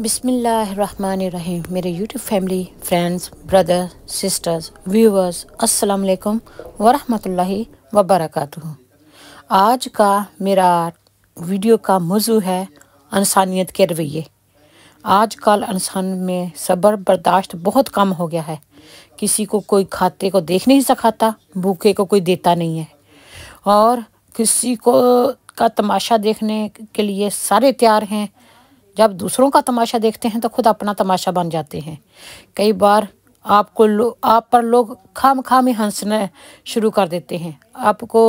बिसमीम मेरे YouTube family friends brother sisters viewers असलकम वरह वबरक आज का मेरा वीडियो का मौजू है इंसानियत के रवैये आज कल इंसान में सब्र बर्दाश्त बहुत कम हो गया है किसी को कोई खाते को देख नहीं सखाता भूखे को कोई देता नहीं है और किसी को का तमाशा देखने के लिए सारे तैयार हैं जब दूसरों का तमाशा देखते हैं तो खुद अपना तमाशा बन जाते हैं कई बार आपको आप पर लोग खाम खाम ही हंसना शुरू कर देते हैं आपको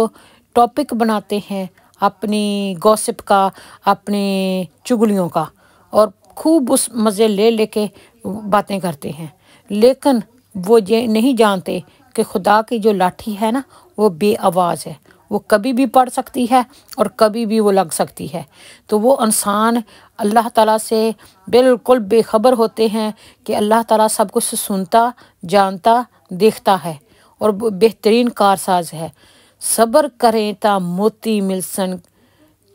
टॉपिक बनाते हैं अपनी गॉसिप का अपनी चुगलियों का और खूब उस मज़े ले लेके बातें करते हैं लेकिन वो ये नहीं जानते कि खुदा की जो लाठी है ना वो बेआवाज़ है वो कभी भी पढ़ सकती है और कभी भी वो लग सकती है तो वो इंसान अल्लाह ताला से बिल्कुल बेखबर होते हैं कि अल्लाह ताला सब कुछ सुनता जानता देखता है और बेहतरीन कारसाज है सब्र करें ता मोती मिलसन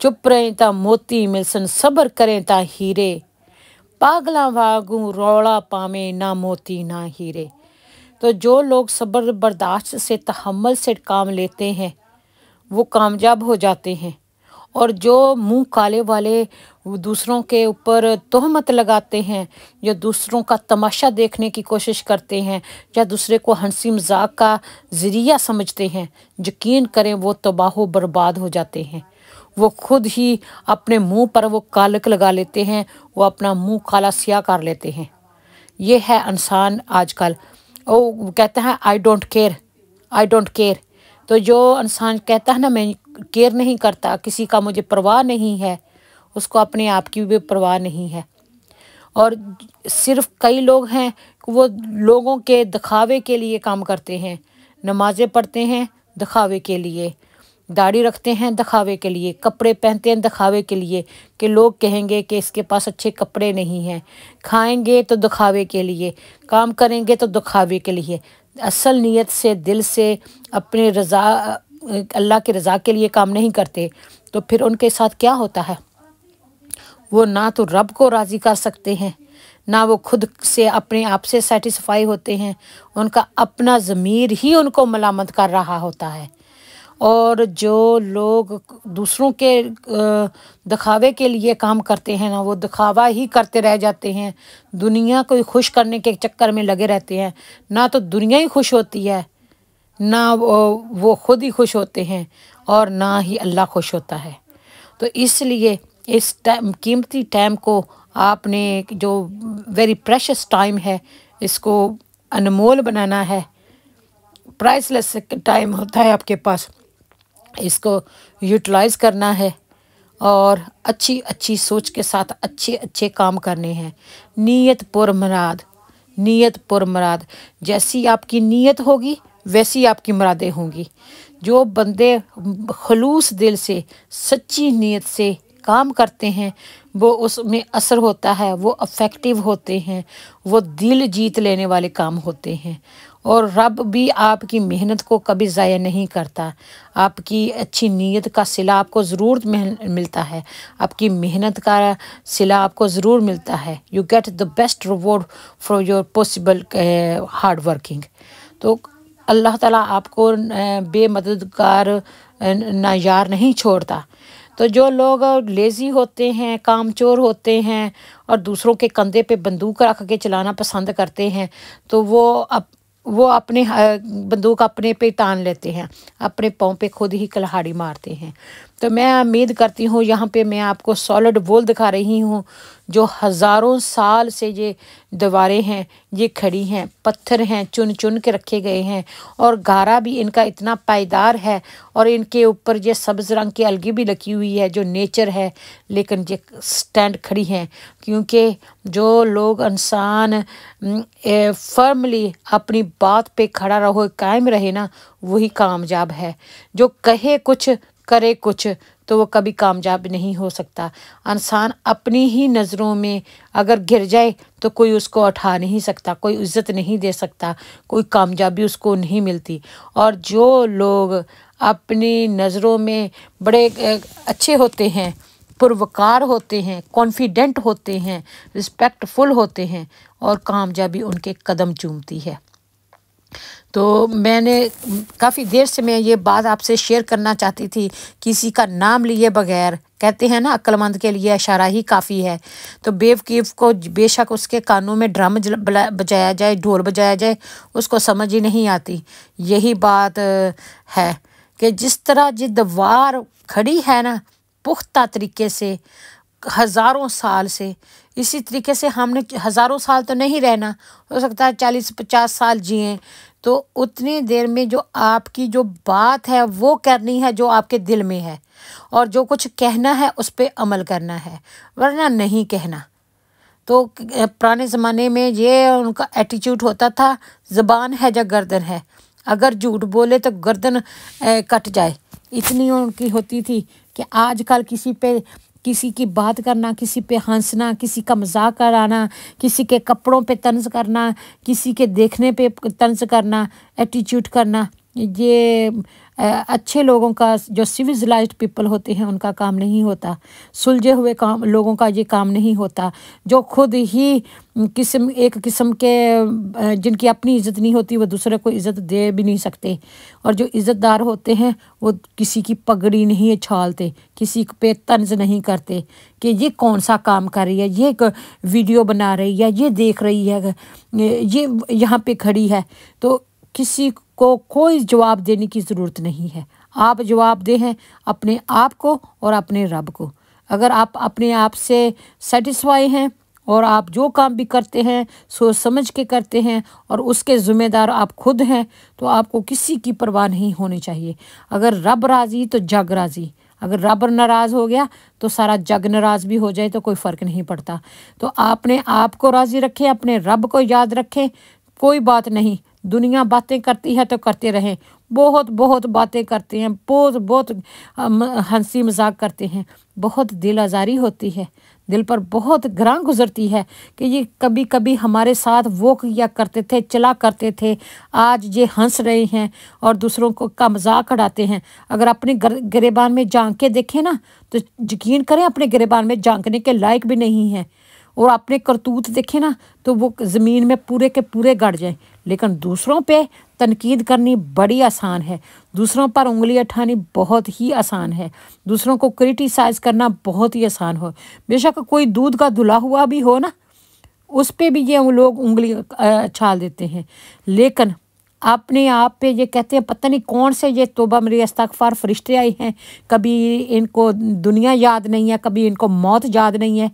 चुप रहें ता मोती मिलसन सब्र करें ता हीरे पागला वागू रौला पावे ना मोती ना हीरे तो जो लोग सब्र बर्दाश्त से तहमल से काम लेते हैं वो कामयाब हो जाते हैं और जो मुंह काले वाले दूसरों के ऊपर तोहमत लगाते हैं या दूसरों का तमाशा देखने की कोशिश करते हैं या दूसरे को हंसी मजाक का ज़रिया समझते हैं यकीन करें वो तबाह बर्बाद हो जाते हैं वो खुद ही अपने मुंह पर वो कालक लगा लेते हैं वो अपना मुंह काला सिया कर लेते हैं ये है इंसान आजकल ओ कहते हैं I don't care I don't care तो जो इंसान कहता है ना मैं केयर नहीं करता किसी का मुझे परवाह नहीं है उसको अपने आप की भी परवाह नहीं है और सिर्फ कई लोग हैं वो लोगों के दिखावे के लिए काम करते हैं नमाज़ें पढ़ते हैं दिखावे के लिए दाढ़ी रखते हैं दिखावे के लिए कपड़े पहनते हैं दिखावे के लिए कि लोग कहेंगे कि इसके पास अच्छे कपड़े नहीं हैं खाएंगे तो दिखावे के लिए काम करेंगे तो दिखावे के लिए असल नीयत से दिल से अपने रज़ा अल्लाह के रज़ा के लिए काम नहीं करते तो फिर उनके साथ क्या होता है वो ना तो रब को राज़ी कर सकते हैं ना वो खुद से अपने आप से सेटिस्फाई होते हैं उनका अपना ज़मीर ही उनको मलामत कर रहा होता है और जो लोग दूसरों के दिखावे के लिए काम करते हैं ना वो दिखावा ही करते रह जाते हैं दुनिया को खुश करने के चक्कर में लगे रहते हैं ना तो दुनिया ही खुश होती है ना वो खुद ही खुश होते हैं और ना ही अल्लाह खुश होता है तो इसलिए इस टाइम कीमती टाइम को आपने जो वेरी प्रेशस टाइम है इसको अनमोल बनाना है प्राइसलेस टाइम होता है आपके पास इसको यूटिलाइज़ करना है और अच्छी अच्छी सोच के साथ अच्छे अच्छे काम करने हैं नीयत पुरमराद नीयत पुरमराद जैसी आपकी नीयत होगी वैसी आपकी मुरादें होंगी जो बंदे खलूस दिल से सच्ची नीयत से काम करते हैं वो उसमें असर होता है वो अफेक्टिव होते हैं वो दिल जीत लेने वाले काम होते हैं और रब भी आपकी मेहनत को कभी ज़ाया नहीं करता आपकी अच्छी नीयत का सिला आपको ज़रूर मिलता है आपकी मेहनत का सिला आपको ज़रूर मिलता है you get the best reward for your possible hard working तो अल्लाह ताला आपको eh, बेमददगार eh, नायार नहीं छोड़ता तो जो लोग लेज़ी होते हैं कामचोर होते हैं और दूसरों के कंधे पे बंदूक रख के चलाना पसंद करते हैं तो वो अब वो अपने बंदूक अपने पे तान लेते हैं अपने पाँव पे खुद ही कलहाड़ी मारते हैं तो मैं उम्मीद करती हूँ यहाँ पे मैं आपको सॉलिड वॉल दिखा रही हूँ जो हज़ारों साल से ये दीवारें हैं ये खड़ी हैं पत्थर हैं चुन चुन के रखे गए हैं और गारा भी इनका इतना पायदार है और इनके ऊपर ये सब्ज़ रंग की अलगी भी लगी हुई है जो नेचर है लेकिन ये स्टैंड खड़ी हैं क्योंकि जो लोग इंसान फर्मली अपनी बात पे खड़ा रहो कायम रहे ना वही कामयाब है जो कहे कुछ करे कुछ तो वो कभी कामयाब नहीं हो सकता इंसान अपनी ही नज़रों में अगर गिर जाए तो कोई उसको उठा नहीं सकता कोई इज्जत नहीं दे सकता कोई कामयाबी उसको नहीं मिलती और जो लोग अपनी नज़रों में बड़े अच्छे होते हैं पुरवकार होते हैं कॉन्फिडेंट होते हैं रिस्पेक्टफुल होते हैं और कामयाबी उनके कदम चूमती है तो मैंने काफ़ी देर से मैं ये बात आपसे शेयर करना चाहती थी किसी का नाम लिए बगैर कहते हैं ना अक्लमंद के लिए इशारा ही काफ़ी है तो बेवकीफ़ को बेशक उसके कानों में ड्रम बजाया जाए ढोल बजाया जाए उसको समझ ही नहीं आती यही बात है कि जिस तरह जिद दवार खड़ी है ना पुख्ता तरीके से हज़ारों साल से इसी तरीके से हमने हज़ारों साल तो नहीं रहना हो सकता है चालीस पचास साल जिए तो उतनी देर में जो आपकी जो बात है वो करनी है जो आपके दिल में है और जो कुछ कहना है उस पर अमल करना है वरना नहीं कहना तो पुराने ज़माने में ये उनका एटीट्यूड होता था ज़बान है या गर्दन है अगर झूठ बोले तो गर्दन कट जाए इतनी उनकी होती थी कि आजकल किसी पे किसी की बात करना किसी पे हंसना किसी का मजाक कराना किसी के कपड़ों पे तंज करना किसी के देखने पे तंज करना एटीट्यूड करना ये अच्छे लोगों का जो सिविलाइज पीपल होते हैं उनका काम नहीं होता सुलझे हुए काम लोगों का ये काम नहीं होता जो खुद ही किस्म एक किस्म के जिनकी अपनी इज्जत नहीं होती वो दूसरे को इज्जत दे भी नहीं सकते और जो इज्जतदार होते हैं वो किसी की पगड़ी नहीं उछालते किसी पे तंज नहीं करते कि ये कौन सा काम कर रही है ये एक वीडियो बना रही है ये देख रही है ये यहाँ पे खड़ी है तो किसी को कोई जवाब देने की ज़रूरत नहीं है आप जवाब दे हैं अपने आप को और अपने रब को अगर आप अपने आप से सेटिस्फाई हैं और आप जो काम भी करते हैं सोच समझ के करते हैं और उसके ज़िम्मेदार आप खुद हैं तो आपको किसी की परवाह नहीं होनी चाहिए अगर रब राज़ी तो जग राज़ी अगर रब नाराज़ हो गया तो सारा जग नाराज़ भी हो जाए तो कोई फ़र्क नहीं पड़ता तो आपने आप को राज़ी रखें अपने रब को याद रखें कोई बात नहीं दुनिया बातें करती है तो करते रहें बहुत बहुत बातें करते हैं बहुत बहुत हंसी मजाक करते हैं बहुत दिल आज़ारी होती है दिल पर बहुत ग्रां गुजरती है कि ये कभी कभी हमारे साथ वो किया करते थे चला करते थे आज ये हंस रहे हैं और दूसरों को का मजाक उड़ाते हैं अगर अपने गर, गिरेबान में झांक के देखें ना तो यकीन करें अपने गिरेबान में झांकने के लायक भी नहीं है और अपने करतूत देखे ना तो वो ज़मीन में पूरे के पूरे गड़ जाएँ लेकिन दूसरों पर तनकीद करनी बड़ी आसान है दूसरों पर उंगली उठानी बहुत ही आसान है दूसरों को क्रिटिसाइज़ करना बहुत ही आसान हो बेशक कोई दूध का धुला हुआ भी हो ना उस पर भी ये लोग उंगली छाल देते हैं लेकिन अपने आप पे ये कहते हैं पता नहीं कौन से ये तोबा मेरी अस्तकफ़ार फरिश्ते आए हैं कभी इनको दुनिया याद नहीं है कभी इनको मौत याद नहीं है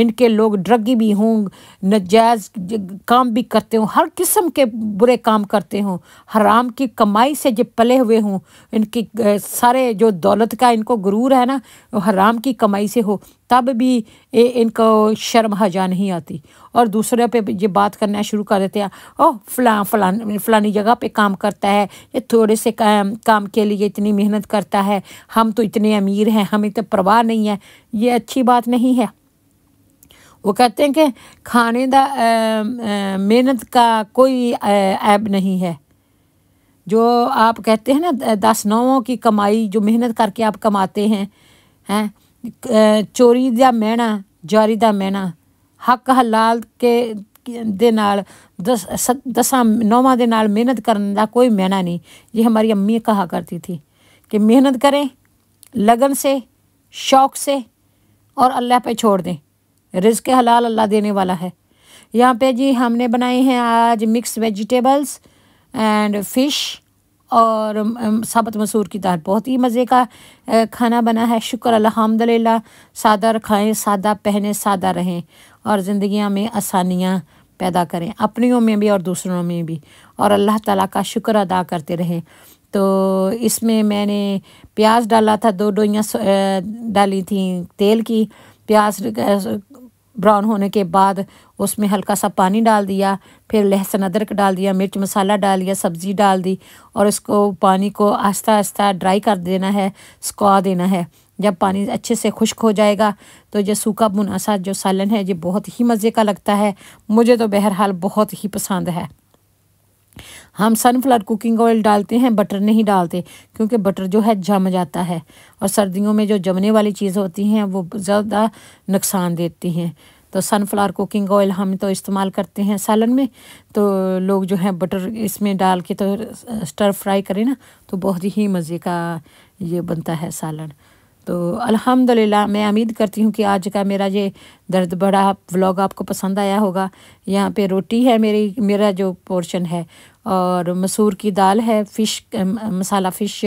इनके लोग ड्रगी भी हों नजायज़ काम भी करते हों हर किस्म के बुरे काम करते हों हराम की कमाई से जो पले हुए हों इनके सारे जो दौलत का इनको गुरूर है ना हराम की कमाई से हो तब भी ए, इनको शर्म हजा नहीं आती और दूसरे पे ये बात करना शुरू कर देते हैं ओह फला फलान फलानी जगह पे काम करता है ये थोड़े से काम काम के लिए इतनी मेहनत करता है हम तो इतने अमीर हैं हमें तो परवाह नहीं है ये अच्छी बात नहीं है वो कहते हैं कि खाने का मेहनत का कोई ऐब नहीं है जो आप कहते हैं ना दस नौ की कमाई जो मेहनत करके आप कमाते हैं हैं चोरी का मैना जारी का मैना हक हलाल के दे ਨਾਲ ਦਸ ਦਸਾਂ ਨੌਵਾਂ ਦੇ ਨਾਲ ਮਿਹਨਤ ਕਰਨ ਦਾ ਕੋਈ ਮਹਿਨਾ ਨਹੀਂ ਇਹ ਹਮਾਰੀ ਅੰਮੀ ਕਹਾ ਕਰਤੀ ਥੀ ਕਿ ਮਿਹਨਤ लगन से शौक से और अल्लाह पे छोड़ दें रिस्क हलाल अल्लाह देने वाला है यहाँ पे जी हमने बनाए हैं आज मिक्स वेजिटेबल्स एंड फ़िश और साबत मसूर की दाल बहुत ही मज़े का खाना बना है शुक्र अलहमदिल्ला सादा खाएँ सादा पहने सादा रहें और ज़िंदगी में आसानियाँ पैदा करें अपनी में भी और दूसरों में भी और अल्लाह ताला का शुक्र अदा करते रहें तो इसमें मैंने प्याज डाला था दो डोइयाँ डाली थी तेल की प्याज ब्राउन होने के बाद उसमें हल्का सा पानी डाल दिया फिर लहसुन अदरक डाल दिया मिर्च मसाला डाल दिया सब्ज़ी डाल दी और इसको पानी को आस्ता आस्ता ड्राई कर देना है सुखा देना है जब पानी अच्छे से खुश्क हो जाएगा तो ये सूखा मुनासा जो सालन है ये बहुत ही मज़े का लगता है मुझे तो बहरहाल बहुत ही पसंद है हम सनफ्लावर कुकिंग ऑयल डालते हैं बटर नहीं डालते क्योंकि बटर जो है जम जाता है और सर्दियों में जो जमने वाली चीज़ होती हैं वो ज़्यादा नुकसान देती हैं तो सनफ्लावर कुकिंग ऑयल हम तो इस्तेमाल करते हैं सालन में तो लोग जो है बटर इसमें डाल के तो स्टर फ्राई करें ना तो बहुत ही मज़े का ये बनता है सालन तो अल्हम्दुलिल्लाह मैं उम्मीद करती हूँ कि आज का मेरा ये दर्द बड़ा व्लॉग आपको पसंद आया होगा यहाँ पे रोटी है मेरी मेरा जो पोर्शन है और मसूर की दाल है फ़िश मसाला फ़िश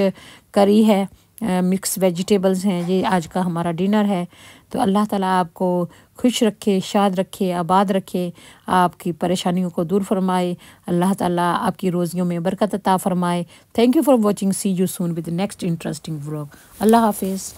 करी है मिक्स वेजिटेबल्स हैं ये आज का हमारा डिनर है तो अल्लाह ताला आपको खुश रखे शाद रखे आबाद रखे आपकी परेशानियों को दूर फरमाए अल्लाह ताला आपकी रोज़ियों में बरकत अता फरमाए thank you for watching see you soon with next interesting vlog अल्लाह हाफिज़